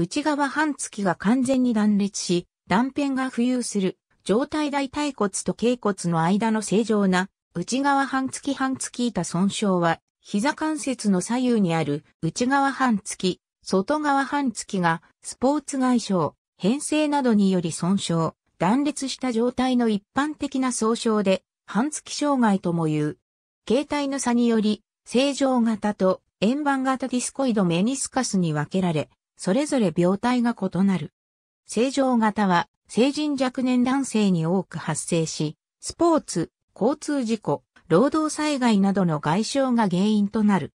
内側半月が完全に断裂し、断片が浮遊する、状態大腿骨と頸骨の間の正常な、内側半月半月板損傷は、膝関節の左右にある内側半月、外側半月がスポーツ外傷、変性などにより損傷、断裂した状態の一般的な総称で、半月障害とも言う。形態の差により、正常型と円盤型ディスコイドメニスカスに分けられ、それぞれ病態が異なる。正常型は、成人若年男性に多く発生し、スポーツ、交通事故、労働災害などの外傷が原因となる。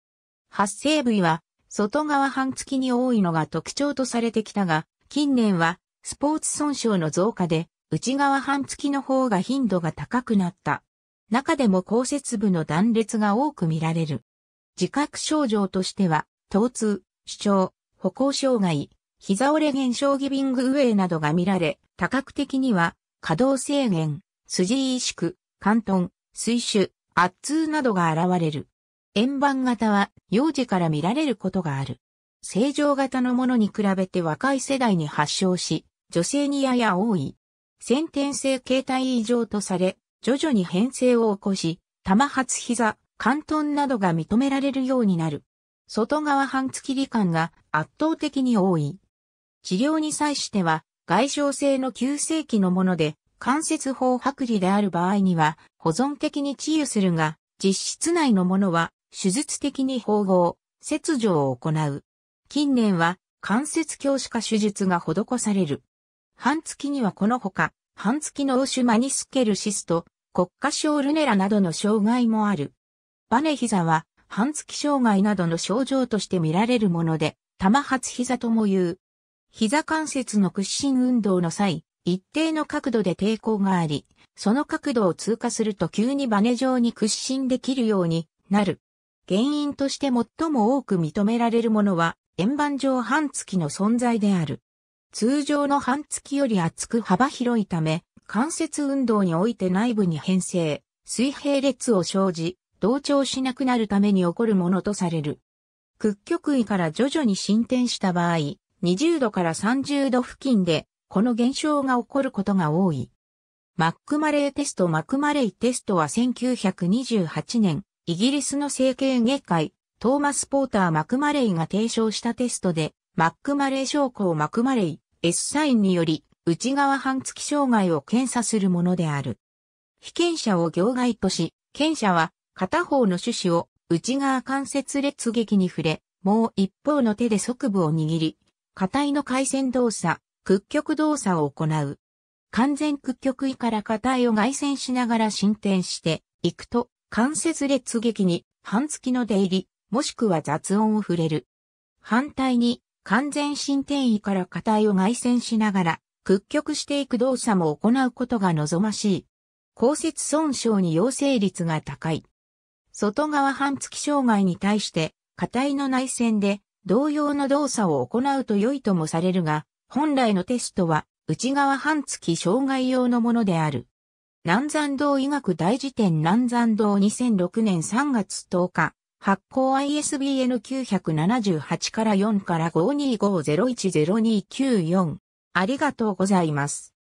発生部位は、外側半月に多いのが特徴とされてきたが、近年は、スポーツ損傷の増加で、内側半月の方が頻度が高くなった。中でも降雪部の断裂が多く見られる。自覚症状としては、疼痛、主張、歩行障害、膝折れ現象ギビングウェイなどが見られ、多角的には、可動制限、筋萎縮、関東、水腫、圧痛などが現れる。円盤型は幼児から見られることがある。正常型のものに比べて若い世代に発症し、女性にやや多い。先天性形態異常とされ、徐々に変性を起こし、玉発膝、関東などが認められるようになる。外側半月罹患が圧倒的に多い。治療に際しては、外傷性の急性期のもので、関節包剥離である場合には、保存的に治癒するが、実質内のものは、手術的に縫合、切除を行う。近年は、関節強視化手術が施される。半月にはこのほか、半月のオシュマニスケルシスト、国家症ルネラなどの障害もある。バネ膝は半月障害などの症状として見られるもので、玉発膝とも言う。膝関節の屈伸運動の際、一定の角度で抵抗があり、その角度を通過すると急にバネ状に屈伸できるようになる。原因として最も多く認められるものは、円盤状半月の存在である。通常の半月より厚く幅広いため、関節運動において内部に変性、水平列を生じ、同調しなくなるために起こるものとされる。屈曲位から徐々に進展した場合、20度から30度付近で、この現象が起こることが多い。マックマレーテストマクマレイテストは1928年、イギリスの整形外科医、トーマス・ポーター・マクマレイが提唱したテストで、マックマレー症候マクマレイ S サインにより、内側半月障害を検査するものである。被験者を行外とし、検者は片方の手指を内側関節列撃に触れ、もう一方の手で側部を握り、下体の回線動作、屈曲動作を行う。完全屈曲位から下体を外旋しながら進展していくと、関節列撃に半月の出入り、もしくは雑音を触れる。反対に、完全進展位から下体を外旋しながら、屈曲していく動作も行うことが望ましい。降雪損傷に陽性率が高い。外側半月障害に対して、下体の内線で同様の動作を行うと良いともされるが、本来のテストは内側半月障害用のものである。南山道医学大辞典南山道2006年3月10日、発行 ISBN 978から4から525010294。ありがとうございます。